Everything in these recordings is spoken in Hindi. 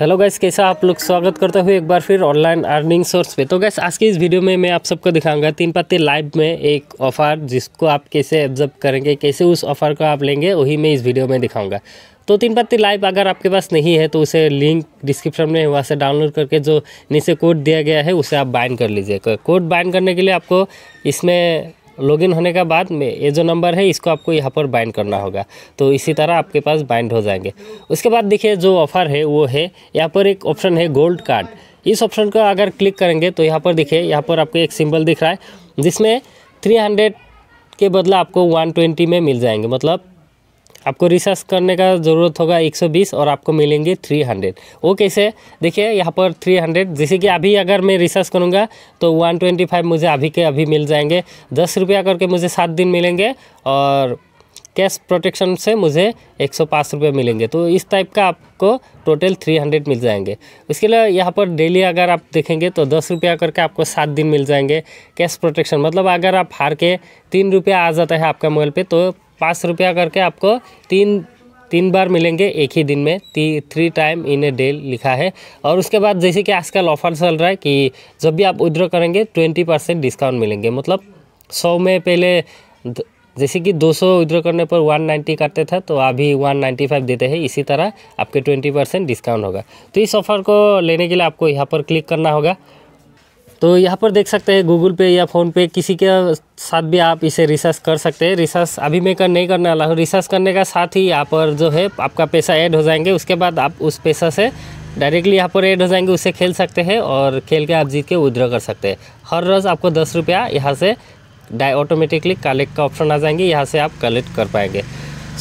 हेलो गैस कैसा आप लोग स्वागत करता हूँ एक बार फिर ऑनलाइन अर्निंग सोर्स पे तो गैस आज के इस वीडियो में मैं आप सबको दिखाऊंगा तीन पत्ते लाइव में एक ऑफ़र जिसको आप कैसे एब्जर्व करेंगे कैसे उस ऑफ़र को आप लेंगे वही मैं इस वीडियो में दिखाऊंगा तो तीन पत्ती लाइव अगर आपके पास नहीं है तो उसे लिंक डिस्क्रिप्शन में वहाँ से डाउनलोड करके जो नीचे कोड दिया गया है उसे आप बाइन कर लीजिए कोड बाइन करने के लिए आपको इसमें लॉगिन होने के बाद में ये जो नंबर है इसको आपको यहाँ पर बाइंड करना होगा तो इसी तरह आपके पास बाइंड हो जाएंगे उसके बाद देखिए जो ऑफ़र है वो है यहाँ पर एक ऑप्शन है गोल्ड कार्ड इस ऑप्शन को अगर क्लिक करेंगे तो यहाँ पर देखिए यहाँ पर आपको एक सिंबल दिख रहा है जिसमें थ्री हंड्रेड के बदला आपको वन ट्वेंटी में मिल जाएंगे मतलब आपको रिसर्च करने का ज़रूरत होगा 120 और आपको मिलेंगे 300 वो कैसे देखिए यहाँ पर 300 जैसे कि अभी अगर मैं रिसर्च करूँगा तो 125 मुझे अभी के अभी मिल जाएंगे दस रुपया करके मुझे सात दिन मिलेंगे और कैश प्रोटेक्शन से मुझे एक सौ पाँच मिलेंगे तो इस टाइप का आपको टोटल थ्री हंड्रेड मिल जाएंगे उसके लिए यहाँ पर डेली अगर आप देखेंगे तो दस रुपया करके आपको सात दिन मिल जाएंगे कैश प्रोटेक्शन मतलब अगर आप हार के तीन रुपया आ जाता है आपका मोबाइल पे तो पाँच रुपया करके आपको तीन तीन बार मिलेंगे एक ही दिन में ती, three time in a day लिखा है और उसके बाद जैसे कि आजकल ऑफर चल रहा है कि जब भी आप विद्रॉ करेंगे ट्वेंटी परसेंट डिस्काउंट मिलेंगे मतलब सौ में पहले जैसे कि दो सौ विद्रॉ करने पर वन नाइन्टी करते थे तो अभी वन नाइन्टी फाइव देते हैं इसी तरह आपके ट्वेंटी परसेंट डिस्काउंट होगा तो इस ऑफ़र को लेने के लिए आपको यहाँ पर क्लिक करना होगा तो यहाँ पर देख सकते हैं गूगल पे या फ़ोनपे किसी के साथ भी आप इसे रिसर्च कर सकते हैं रिसर्च अभी मैं कर नहीं करने वाला हूँ रिसर्च करने का साथ ही यहाँ पर जो है आपका पैसा ऐड हो जाएंगे उसके बाद आप उस पैसा से डायरेक्टली यहाँ पर ऐड हो जाएंगे उसे खेल सकते हैं और खेल के आप जीत के विद्रॉ कर सकते हैं हर रोज़ आपको दस रुपया यहाँ से डाई ऑटोमेटिकली कलेक्ट का ऑप्शन आ जाएंगे यहाँ से आप कलेक्ट कर पाएंगे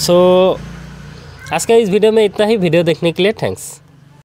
सो so, आज का इस वीडियो में इतना ही वीडियो देखने के लिए थैंक्स